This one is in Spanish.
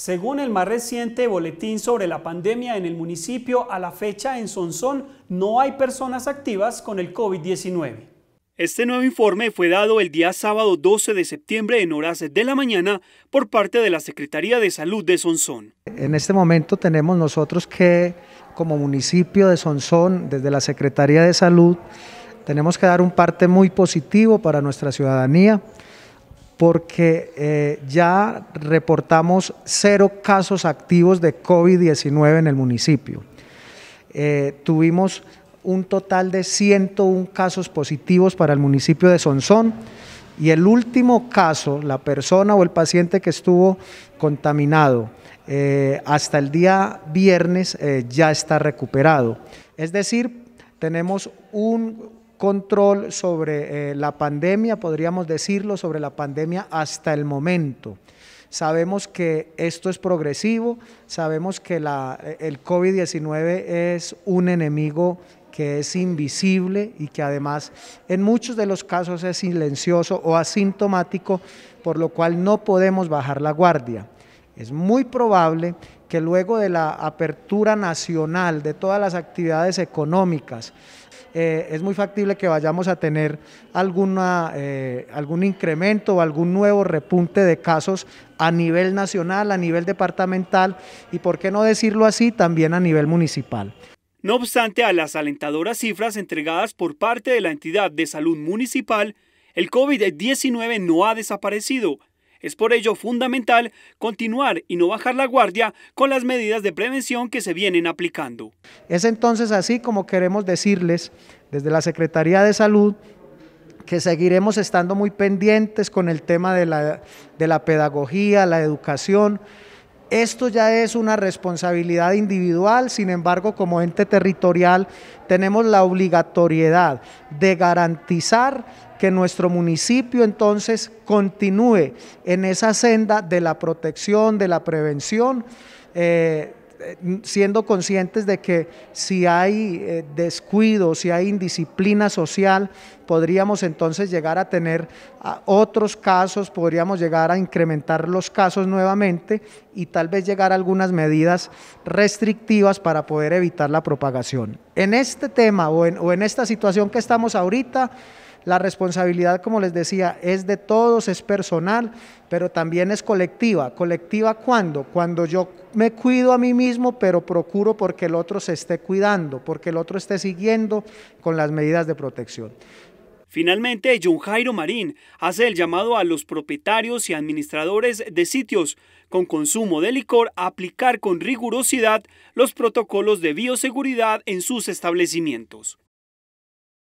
Según el más reciente boletín sobre la pandemia en el municipio, a la fecha en Sonsón no hay personas activas con el COVID-19. Este nuevo informe fue dado el día sábado 12 de septiembre en horas de la mañana por parte de la Secretaría de Salud de Sonsón. En este momento tenemos nosotros que, como municipio de Sonsón, desde la Secretaría de Salud, tenemos que dar un parte muy positivo para nuestra ciudadanía porque eh, ya reportamos cero casos activos de COVID-19 en el municipio. Eh, tuvimos un total de 101 casos positivos para el municipio de Sonsón y el último caso, la persona o el paciente que estuvo contaminado eh, hasta el día viernes ya está recuperado. Es decir, tenemos un, control sobre eh, la pandemia, podríamos decirlo, sobre la pandemia hasta el momento. Sabemos que esto es progresivo, sabemos que la, eh, el COVID-19 es un enemigo que es invisible y que además en muchos de los casos es silencioso o asintomático, por lo cual no podemos bajar la guardia. Es muy probable que luego de la apertura nacional de todas las actividades económicas, eh, es muy factible que vayamos a tener alguna, eh, algún incremento o algún nuevo repunte de casos a nivel nacional, a nivel departamental y, por qué no decirlo así, también a nivel municipal. No obstante a las alentadoras cifras entregadas por parte de la entidad de salud municipal, el COVID-19 no ha desaparecido es por ello fundamental continuar y no bajar la guardia con las medidas de prevención que se vienen aplicando. Es entonces así como queremos decirles desde la Secretaría de Salud que seguiremos estando muy pendientes con el tema de la, de la pedagogía, la educación, esto ya es una responsabilidad individual, sin embargo, como ente territorial tenemos la obligatoriedad de garantizar que nuestro municipio entonces continúe en esa senda de la protección, de la prevención. Eh, siendo conscientes de que si hay eh, descuido, si hay indisciplina social, podríamos entonces llegar a tener ah, otros casos, podríamos llegar a incrementar los casos nuevamente y tal vez llegar a algunas medidas restrictivas para poder evitar la propagación. En este tema o en, esta situación que estamos ahorita, la responsabilidad, como les decía, es de todos, es personal, pero también es colectiva. ¿Colectiva cuándo? Cuando yo me cuido a mí mismo, pero procuro porque el otro se esté cuidando, porque el otro esté siguiendo con las medidas de protección. Finalmente, John Jairo Marín hace el llamado a los propietarios y administradores de sitios con consumo de licor a aplicar con rigurosidad los protocolos de bioseguridad en sus establecimientos.